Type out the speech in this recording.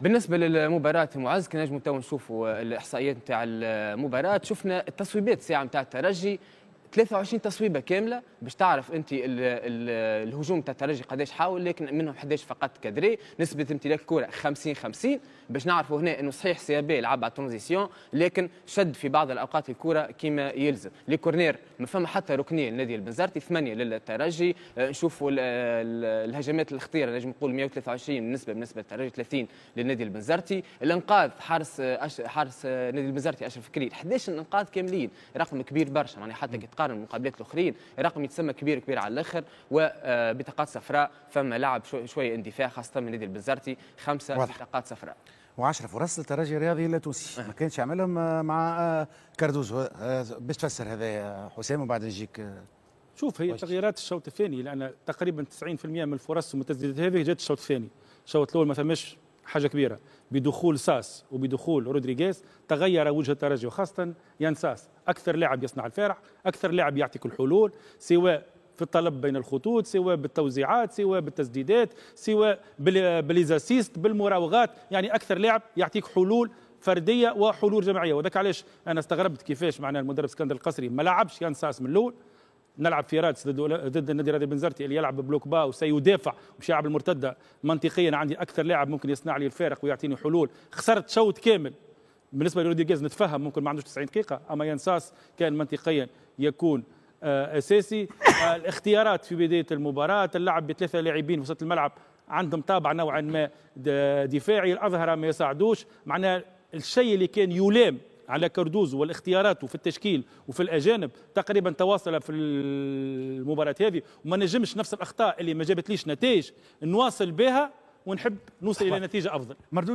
بالنسبه للمباراه معز كنا نجم تو نشوفوا آه، الاحصائيات نتاع المباراه شفنا التصويبات ساعه نتاع الترجي 23 تصويبه كامله باش تعرف انت الـ الـ الهجوم تاع الترجي قداش حاول لكن منهم 11 فقط كادري نسبه امتلاك الكره 50 50 باش نعرفوا هنا انه صحيح سيابي لعب على الترانزيسيون لكن شد في بعض الاوقات الكره كما يلزم لي كورنير ما فما حتى ركنيه لنادي البنزرتي ثمانيه للترجي آه، نشوفوا الهجمات الخطيره نجم نقول 123 بالنسبه بالنسبه للترجي 30 للنادي البنزرتي الانقاذ حارس آه، حارس آه، نادي البنزرتي اشرف فكري 11 انقاذ كاملين رقم كبير برشا يعني حتى كي تقارن المقابلات الاخرين رقم يتسمى كبير كبير على الاخر وبطاقات صفراء فما لاعب شويه اندفاع خاصه من نادي البنزرتي خمسه بطاقات صفراء و10 فرص للترجي الرياضي التونسي أه. ما كانش يعملهم آه، مع آه، كاردوزو باش تفسر هذا يا حسام وبعد نجيك شوف هي تغييرات الشوط الثاني لان تقريبا 90% من الفرص والتسديدات هذه جات الشوط الثاني الشوط الاول ما فماش حاجه كبيره بدخول ساس وبدخول رودريغيز تغير وجه الترجي وخاصه يان ساس اكثر لاعب يصنع الفارح اكثر لاعب يعطيك الحلول سواء في الطلب بين الخطوط سواء بالتوزيعات سواء بالتسديدات سواء بالليزاسيست بالمراوغات يعني اكثر لاعب يعطيك حلول فرديه وحلول جماعيه وذاك علاش انا استغربت كيفاش معنا المدرب اسكندر القصري ما لعبش يان ساس من الاول نلعب في رادس ضد ضد النادي الرياضي بنزرتي اللي يلعب ببلوك با وسيدافع مش يلعب المرتده منطقيا عندي اكثر لاعب ممكن يصنع لي الفارق ويعطيني حلول خسرت شوط كامل بالنسبه لروديغيز نتفهم ممكن ما عندوش 90 دقيقه اما ينساس كان منطقيا يكون آه، اساسي آه، الاختيارات في بدايه المباراه اللعب بثلاثه لاعبين في وسط الملعب عندهم طابع نوعا ما دفاعي الاظهره ما يساعدوش معناها الشيء اللي كان يلام على كردوز والاختيارات وفي التشكيل وفي الاجانب تقريبا تواصل في المباراه هذه وما نجمش نفس الاخطاء اللي ما جابتليش نتائج نواصل بها ونحب نوصل الى نتيجه افضل